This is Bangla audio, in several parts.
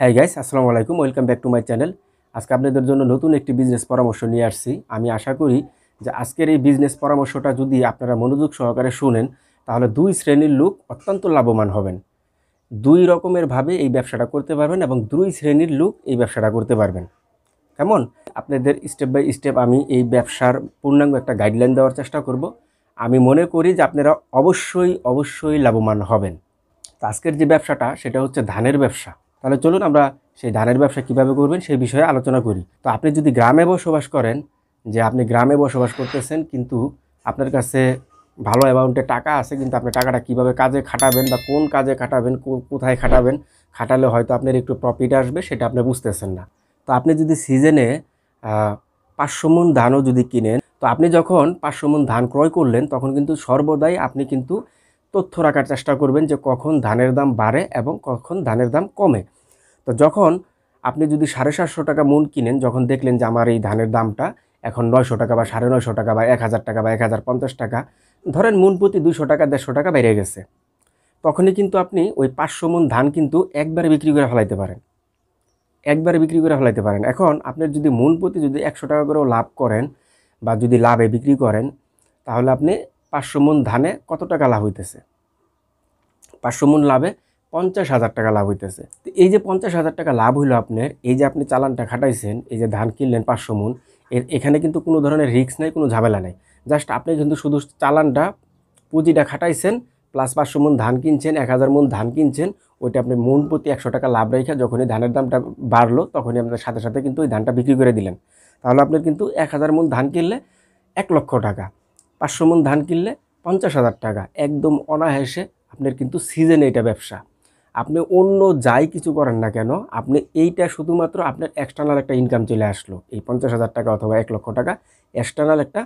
হ্যাঁ গাইস আসসালামু আলাইকুম welcome back to my channel আজকে আপনাদের জন্য নতুন একটি বিজনেস পরামর্শ নিয়ে আসছি আমি আশা করি যে আজকের এই বিজনেস পরামর্শটা যদি আপনারা মনোযোগ সহকারে শুনেন তাহলে দুই শ্রেণীর লোক অত্যন্ত লাভবান হবেন দুই রকমেরভাবে এই ব্যবসাটা করতে পারবেন এবং দুই শ্রেণীর লোক এই ব্যবসাটা করতে পারবেন কেমন আপনাদের স্টেপ বাই স্টেপ আমি এই ব্যবসার পূর্ণাঙ্গ একটা গাইডলাইন দেওয়ার চেষ্টা করব আমি মনে করি যে আপনারা অবশ্যই অবশ্যই লাভবান হবেন আজকের যে ব্যবসাটা সেটা হচ্ছে ধানের ব্যবসা তাহলে চলুন আমরা সেই ধানের ব্যবসা কিভাবে করবেন সেই বিষয়ে আলোচনা করি তো আপনি যদি গ্রামে বসবাস করেন যে আপনি গ্রামে বসবাস করতেছেন কিন্তু আপনার কাছে ভালো অ্যামাউন্টে টাকা আছে কিন্তু আপনি টাকাটা কিভাবে কাজে খাটাবেন বা কোন কাজে খাটাবেন কোথায় খাটাবেন খাটালে হয়তো আপনার একটু প্রফিট আসবে সেটা আপনি বুঝতেছেন না তো আপনি যদি সিজনে পাঁচশো মন ধানও যদি কিনেন তো আপনি যখন পাঁচশো মন ধান ক্রয় করলেন তখন কিন্তু সর্বদাই আপনি কিন্তু তথ্য রাখার চেষ্টা করবেন যে কখন ধানের দাম বাড়ে এবং কখন ধানের দাম কমে তো যখন আপনি যদি সাড়ে সাতশো টাকা মন কিনেন যখন দেখলেন যে আমার এই ধানের দামটা এখন নয়শো টাকা বা সাড়ে নয়শো টাকা বা এক হাজার টাকা বা এক হাজার পঞ্চাশ টাকা ধরেন মন প্রতি দুশো টাকা দেড়শো টাকা বেড়ে গেছে তখনই কিন্তু আপনি ওই পাঁচশো মন ধান কিন্তু একবারে বিক্রি করে ফেলাইতে পারেন একবারে বিক্রি করে ফেলাইতে পারেন এখন আপনি যদি মন প্রতি যদি একশো টাকা করেও লাভ করেন বা যদি লাভে বিক্রি করেন তাহলে আপনি পাঁচশো মন ধানে কত টাকা লাভ হইতেছে পাঁচশো মন লাভে পঞ্চাশ হাজার টাকা লাভ হইতেছে তো এই যে পঞ্চাশ হাজার টাকা লাভ হইলো আপনার এই যে আপনি চালানটা খাটাইছেন এই যে ধান কিনলেন পাঁচশো মন এর এখানে কিন্তু কোনো ধরনের রিক্স নেই কোনো ঝামেলা নেই জাস্ট আপনি কিন্তু শুধু চালানটা পুঁজিটা খাটাইছেন প্লাস পাঁচশো মন ধান কিনছেন এক হাজার মন ধান কিনছেন ওইটা আপনি মন প্রতি একশো টাকা লাভ রেখে যখনই ধানের দামটা বাড়লো তখনই আপনার সাথে সাথে কিন্তু ওই ধানটা বিক্রি করে দিলেন তাহলে আপনার কিন্তু এক হাজার মন ধান কিনলে এক লক্ষ টাকা পাঁচশো মন ধান কিনলে পঞ্চাশ হাজার টাকা একদম অনায়াসে আপনার কিন্তু সিজনে এটা ব্যবসা আপনি অন্য যাই কিছু করেন না কেন আপনি এইটা শুধুমাত্র আপনার এক্সটার্নাল একটা ইনকাম চলে আসলো এই পঞ্চাশ হাজার টাকা অথবা এক লক্ষ টাকা এক্সটার্নাল একটা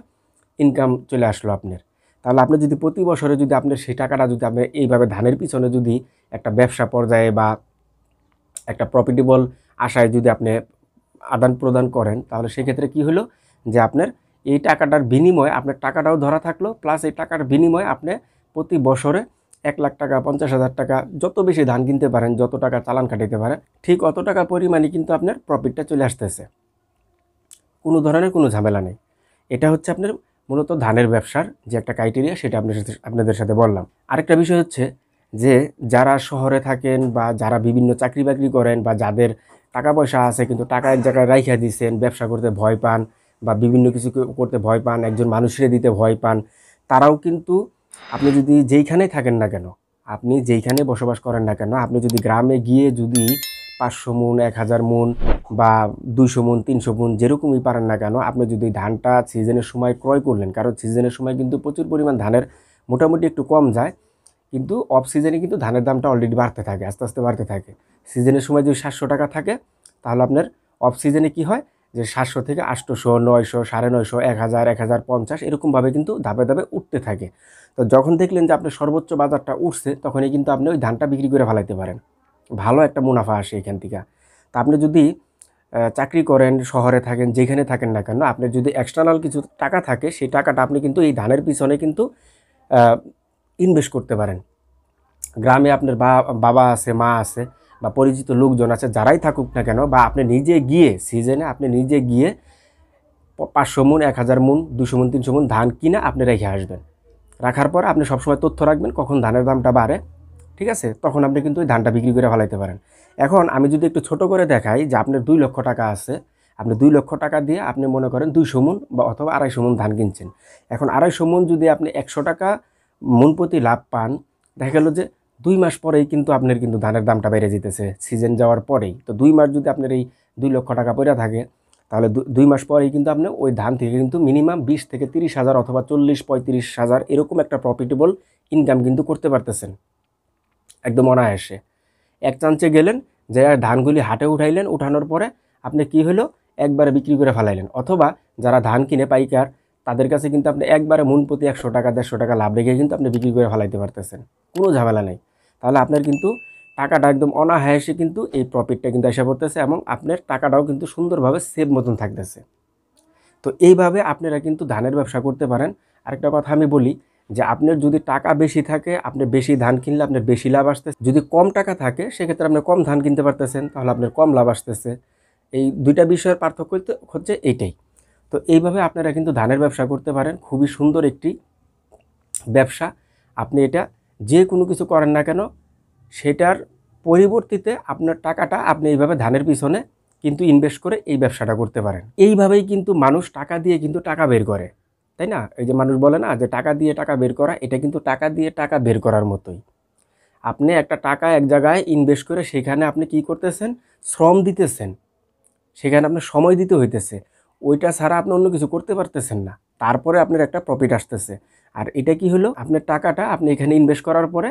ইনকাম চলে আসলো আপনার তাহলে আপনি যদি প্রতি বছরে যদি আপনার সেই টাকাটা যদি আপনি এইভাবে ধানের পিছনে যদি একটা ব্যবসা পর্যায়ে বা একটা প্রফিটেবল আশায় যদি আপনি আদান প্রদান করেন তাহলে সেক্ষেত্রে কি হলো যে আপনার এই টাকাটার বিনিময়ে আপনার টাকাটাও ধরা থাকলো প্লাস এই টাকার বিনিময়ে আপনি প্রতি বছরে এক লাখ টাকা পঞ্চাশ হাজার টাকা যত বেশি ধান কিনতে পারেন যত টাকা চালান কাটাইতে পারেন ঠিক অত টাকা পরিমাণে কিন্তু আপনার প্রফিটটা চলে আসতেছে কোনো ধরনের কোনো ঝামেলা নেই এটা হচ্ছে আপনার মূলত ধানের ব্যবসার যে একটা ক্রাইটেরিয়া সেটা আপনার সাথে আপনাদের সাথে বললাম আরেকটা বিষয় হচ্ছে যে যারা শহরে থাকেন বা যারা বিভিন্ন চাকরি বাকরি করেন বা যাদের টাকা পয়সা আছে কিন্তু টাকা এক জায়গায় রাইখা দিয়েছেন ব্যবসা করতে ভয় পান বা বিভিন্ন কিছু করতে ভয় পান একজন মানুষের দিতে ভয় পান তারাও কিন্তু আপনি যদি যেইখানে থাকেন না কেন আপনি যেইখানে বসবাস করেন না কেন আপনি যদি গ্রামে গিয়ে যদি পাঁচশো মন এক হাজার মন বা দুইশো মন তিনশো মন যেরকমই পারেন না কেন আপনি যদি ধানটা সিজনের সময় ক্রয় করলেন কারণ সিজনের সময় কিন্তু প্রচুর পরিমাণ ধানের মোটামুটি একটু কম যায় কিন্তু অফ সিজনে কিন্তু ধানের দামটা অলরেডি বাড়তে থাকে আস্তে আস্তে বাড়তে থাকে সিজনের সময় যদি সাতশো টাকা থাকে তাহলে আপনার অফ সিজনে কী হয় যে সাতশো থেকে আটশোশো নয়শো সাড়ে নয়শো এক হাজার এক হাজার পঞ্চাশ এরকমভাবে কিন্তু ধাপে ধাপে উঠতে থাকে তো যখন দেখলেন যে আপনার সর্বোচ্চ বাজারটা উঠছে তখনই কিন্তু আপনি ওই ধানটা বিক্রি করে ফেলাইতে পারেন ভালো একটা মুনাফা আসে এখান থেকে তা আপনি যদি চাকরি করেন শহরে থাকেন যেখানে থাকেন না কেন আপনি যদি এক্সটার্নাল কিছু টাকা থাকে সেই টাকাটা আপনি কিন্তু এই ধানের পিছনে কিন্তু ইনভেস্ট করতে পারেন গ্রামে আপনার বাবা আছে মা আছে বা পরিচিত লোকজন আছে যারাই থাকুক না কেন বা আপনি নিজে গিয়ে সিজনে আপনি নিজে গিয়ে পাঁচশো মন এক হাজার মন দুশো মন তিনশো মন ধান কিনে আপনি রেখে আসবেন রাখার পর আপনি সবসময় তথ্য রাখবেন কখন ধানের দামটা বাড়ে ঠিক আছে তখন আপনি কিন্তু ওই ধানটা বিক্রি করে ফেলাইতে পারেন এখন আমি যদি একটু ছোট করে দেখাই যে আপনার দুই লক্ষ টাকা আছে আপনি দুই লক্ষ টাকা দিয়ে আপনি মনে করেন দুইশো মন বা অথবা আড়াইশো মন ধান কিনছেন এখন আড়াইশো মন যদি আপনি একশো টাকা মন প্রতি লাভ পান দেখা গেল যে দুই মাস পরেই কিন্তু আপনার কিন্তু ধানের দামটা বেড়ে যেতেছে সিজন যাওয়ার পরেই তো দুই মাস যদি আপনার এই দুই লক্ষ টাকা পড়ে থাকে তাহলে দুই মাস পরেই কিন্তু আপনি ওই ধান থেকে কিন্তু মিনিমাম বিশ থেকে তিরিশ হাজার অথবা চল্লিশ পঁয়ত্রিশ হাজার এরকম একটা প্রফিটেবল ইনকাম কিন্তু করতে পারতেছেন একদম অনায়াসে এক চান্সে গেলেন যে ধানগুলি হাটে উঠাইলেন উঠানোর পরে আপনি কি হলো একবারে বিক্রি করে ফেলাইলেন অথবা যারা ধান কিনে পাইকার তাদের কাছে কিন্তু আপনি একবারে মন প্রতি একশো টাকা দেড়শো টাকা লাভ রেখে কিন্তু আপনি বিক্রি করে ফেলাইতে পারতেছেন কোনো ঝামেলা নেই তাহলে আপনার কিন্তু টাকাটা একদম অনাহায়াসে কিন্তু এই প্রফিটটা কিন্তু আসা পড়তেছে এবং আপনার টাকাটাও কিন্তু সুন্দরভাবে সেভ মতন থাকতেছে তো এইভাবে আপনারা কিন্তু ধানের ব্যবসা করতে পারেন আরেকটা কথা আমি বলি যে আপনার যদি টাকা বেশি থাকে আপনি বেশি ধান কিনলে আপনার বেশি লাভ আসতেছে যদি কম টাকা থাকে সেক্ষেত্রে আপনি কম ধান কিনতে পারতেছেন তাহলে আপনার কম লাভ আসতেছে এই দুইটা বিষয়ের পার্থক্য হচ্ছে এইটাই তো এইভাবে আপনারা কিন্তু ধানের ব্যবসা করতে পারেন খুবই সুন্দর একটি ব্যবসা আপনি এটা যে কোনো কিছু করেন না কেন সেটার পরিবর্তিতে আপনার টাকাটা আপনি এইভাবে ধানের পিছনে কিন্তু ইনভেস্ট করে এই ব্যবসাটা করতে পারেন এইভাবেই কিন্তু মানুষ টাকা দিয়ে কিন্তু টাকা বের করে তাই না এই যে মানুষ বলে না যে টাকা দিয়ে টাকা বের করা এটা কিন্তু টাকা দিয়ে টাকা বের করার মতোই আপনি একটা টাকা এক জায়গায় ইনভেস্ট করে সেখানে আপনি কি করতেছেন শ্রম দিতেছেন সেখানে আপনার সময় দিতে হইতেছে ওইটা ছাড়া আপনি অন্য কিছু করতে পারতেছেন না তারপরে আপনার একটা প্রফিট আসতেছে আর এটা কি হলো আপনার টাকাটা আপনি এখানে ইনভেস্ট করার পরে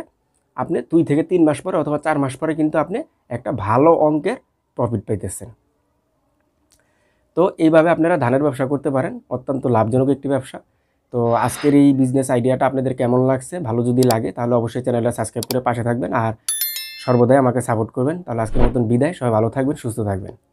আপনি দুই থেকে তিন মাস পরে অথবা চার মাস পরে কিন্তু আপনি একটা ভালো অঙ্কের প্রফিট পাইতেছেন তো এইভাবে আপনারা ধানের ব্যবসা করতে পারেন অত্যন্ত লাভজনক একটি ব্যবসা তো আজকের এই বিজনেস আইডিয়াটা আপনাদের কেমন লাগছে ভালো যদি লাগে তাহলে অবশ্যই চ্যানেলটা সাবস্ক্রাইব করে পাশে থাকবেন আর সর্বদাই আমাকে সাপোর্ট করবেন তাহলে আজকের মতন বিদায় সবাই ভালো থাকবেন সুস্থ থাকবেন